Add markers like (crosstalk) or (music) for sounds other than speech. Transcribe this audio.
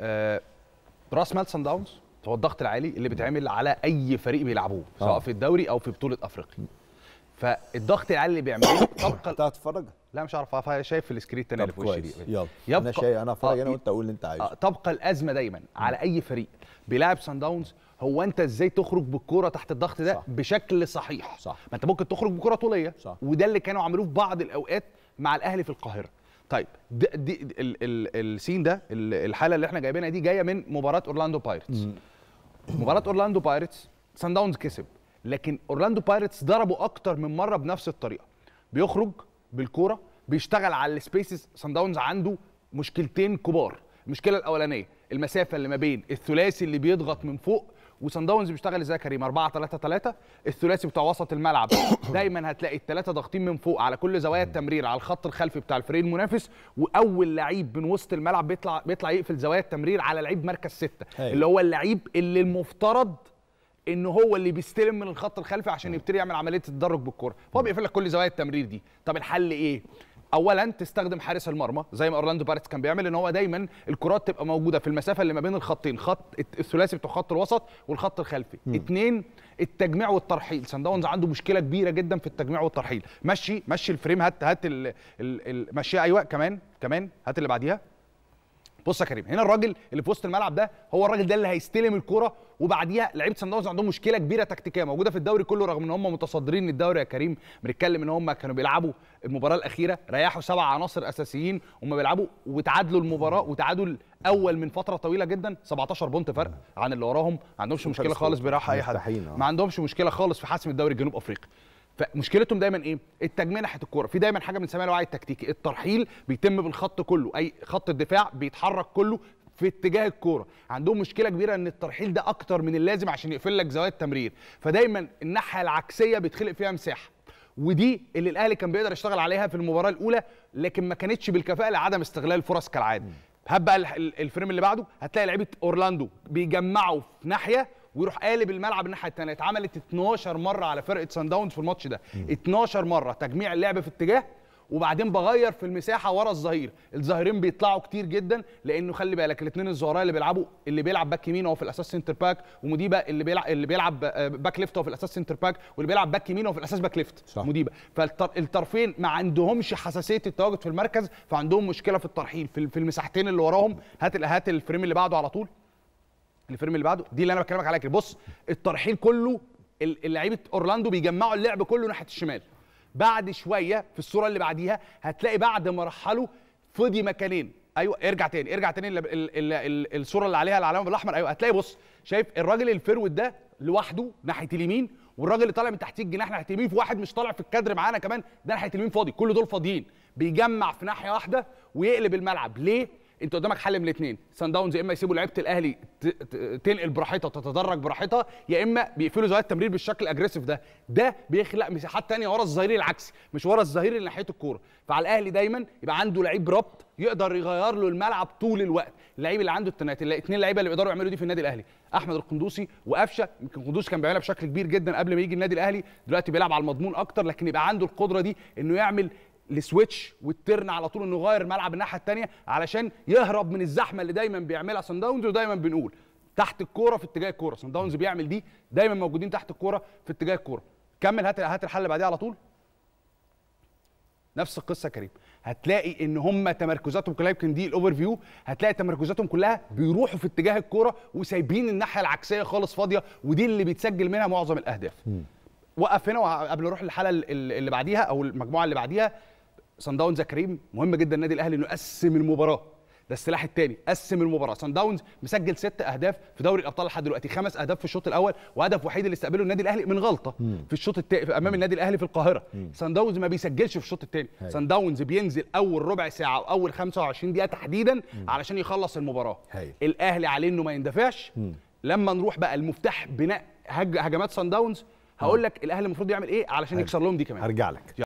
اه, راس مال سان داونز هو الضغط العالي اللي بيتعمل على اي فريق بيلعبوه آه. سواء آه. في الدوري او في بطوله افريقيا فالضغط العالي اللي بيعمله تبقى (coughs) انت هتتفرج لا مش هعرف شايف السكرين الثانيه اللي في وشي دي يلا يبقى انا شايف انا هتفرج انا آه، وانت قول اللي انت عايزه تبقى آه، الازمه دايما على اي فريق بيلاعب سان داونز هو انت ازاي تخرج بالكوره تحت الضغط ده صح. بشكل صحيح صح. ما انت ممكن تخرج بكوره طوليه صح. وده اللي كانوا عملوه في بعض الاوقات مع الاهلي في القاهره طيب دي, دي السين ده الحاله اللي احنا جايبينها دي جايه من مباراه اورلاندو بايرتس مباراه اورلاندو بايرتس سان داونز كسب لكن اورلاندو بايرتس ضربوا اكتر من مره بنفس الطريقه بيخرج بالكوره بيشتغل على السبيسز سان داونز عنده مشكلتين كبار المشكله الاولانيه المسافه اللي ما بين الثلاثي اللي بيضغط من فوق وسان داونز بيشتغل ازاي يا كريم 4 3 3 الثلاثي بتاع وسط الملعب (coughs) دايما هتلاقي الثلاثه ضاغطين من فوق على كل زوايا التمرير على الخط الخلفي بتاع الفريق المنافس واول لعيب من وسط الملعب بيطلع بيطلع يقفل زوايا التمرير على لعيب مركز سته هي. أيوه. اللي هو اللعيب اللي المفترض ان هو اللي بيستلم من الخط الخلفي عشان يبتدي يعمل عمليه التدرج بالكره فهو بيقفل لك كل زوايا التمرير دي طب الحل ايه اولا تستخدم حارس المرمى زي ما اورلاندو باريس كان بيعمل ان هو دايما الكرات تبقى موجوده في المسافه اللي ما بين الخطين خط الثلاثي بتاع خط الوسط والخط الخلفي مم. اتنين التجميع والترحيل سان داونز عنده مشكله كبيره جدا في التجميع والترحيل مشي مشي الفريم هات هات مشي ايوه كمان كمان هات اللي بعديها بص يا كريم هنا الراجل اللي في وسط الملعب ده هو الراجل ده اللي هيستلم الكرة وبعديها لعيبه سان داونز عندهم مشكله كبيره تكتيكيه موجوده في الدوري كله رغم ان هم متصدرين الدوري يا كريم بنتكلم ان هم كانوا بيلعبوا المباراه الاخيره ريحوا سبع عناصر اساسيين هم بيلعبوا وتعادلوا المباراه وتعادل اول من فتره طويله جدا 17 بونت فرق عن اللي وراهم ما عندهمش مشكله خالص بيريحوا اي حد آه. ما عندهمش مشكله خالص في حسم الدوري الجنوب افريقي فمشكلتهم دايما ايه؟ التجميع ناحيه الكوره، في دايما حاجه بنسميها الوعي التكتيكي، الترحيل بيتم بالخط كله، اي خط الدفاع بيتحرك كله في اتجاه الكوره، عندهم مشكله كبيره ان الترحيل ده اكتر من اللازم عشان يقفل لك زوايا التمرير، فدايما الناحيه العكسيه بيتخلق فيها مساحه، ودي اللي الاهلي كان بيقدر يشتغل عليها في المباراه الاولى لكن ما كانتش بالكفاءه لعدم استغلال الفرص كالعاده. هات بقى الفريم اللي بعده هتلاقي لعيبه اورلاندو بيجمعوا في ناحيه ويروح قالب الملعب الناحيه الثانيه اتعملت 12 مره على فرقه سان داونز في الماتش ده 12 مره تجميع اللعب في اتجاه وبعدين بغير في المساحه ورا الظهير الظهيرين بيطلعوا كتير جدا لانه خلي بالك الاثنين الظهراء اللي بيلعبوا اللي بيلعب باك يمين هو في الاساس سنتر باك ومديبه اللي بيلعب اللي بيلعب باك ليفت هو في الاساس سنتر باك واللي بيلعب باك يمين هو في الاساس باك ليفت صح. مديبه فالطرفين ما عندهمش حساسيه التواجد في المركز فعندهم مشكله في الترحيل في المساحتين اللي وراهم هات هات الفريم اللي بعده على طول الفريم اللي بعده دي اللي انا بكلمك عليها كده بص الترحيل كله لعيبه اورلاندو بيجمعوا اللعب كله ناحيه الشمال بعد شويه في الصوره اللي بعديها هتلاقي بعد ما رحلوا فضي مكانين ايوه ارجع تاني ارجع تاني الصوره اللي عليها العلامه بالاحمر ايوه هتلاقي بص شايف الراجل الفرود ده لوحده ناحيه اليمين والراجل اللي طالع من تحتيه الجناح ناحيه اليمين في واحد مش طالع في الكادر معانا كمان ده ناحيه اليمين فاضي كل دول فاضيين بيجمع في ناحيه واحده ويقلب الملعب ليه انت قدامك حل من الاثنين سان داونز يا اما يسيبوا لعيبه الاهلي تنقل براحتها وتتدرج براحتها يا اما بيقفلوا زوايا التمرير بالشكل الاجريسيف ده ده بيخلق مساحات ثانيه ورا الظهير العكسي مش ورا الظهير اللي ناحيه الكوره فعلى الاهلي دايما يبقى عنده لعيب ربط يقدر يغير له الملعب طول الوقت اللعيب اللي عنده التنات الاثنين اللعيبه اللي بيقدروا يعملوا دي في النادي الاهلي احمد القندوسي وقفشه يمكن القندوسي كان بيعملها بشكل كبير جدا قبل ما يجي النادي الاهلي دلوقتي بيلعب على المضمون اكتر لكن يبقى عنده القدره دي انه يعمل لسويتش والترن على طول انه يغير الملعب الناحيه الثانيه علشان يهرب من الزحمه اللي دايما بيعملها سان داونز ودايما بنقول تحت الكوره في اتجاه الكوره سان داونز بيعمل دي دايما موجودين تحت الكوره في اتجاه الكوره كمل هات هات الحل اللي على طول نفس القصه كريم هتلاقي ان هم تمركزاتهم كلها يمكن دي الاوفر فيو هتلاقي تمركزاتهم كلها بيروحوا في اتجاه الكوره وسايبين الناحيه العكسيه خالص فاضيه ودي اللي بيتسجل منها معظم الاهداف وقف هنا قبل ما نروح للحاله اللي بعديها او المجموعه اللي بعديها صن داونز يا كريم مهم جدا النادي الاهلي انه يقسم المباراه ده السلاح الثاني قسم المباراه صن داونز مسجل ست اهداف في دوري الابطال لحد دلوقتي خمس اهداف في الشوط الاول وهدف وحيد اللي استقبله النادي الاهلي من غلطه مم. في الشوط التا... امام النادي الاهلي في القاهره صن داونز ما بيسجلش في الشوط الثاني صن داونز بينزل اول ربع ساعه او اول 25 دقيقه تحديدا مم. علشان يخلص المباراه هي. الاهلي عليه انه ما يندفعش مم. لما نروح بقى المفتاح بناء هجمات صن داونز هقول لك الاهلي المفروض يعمل ايه علشان يكسر لهم دي كمان هرجع لك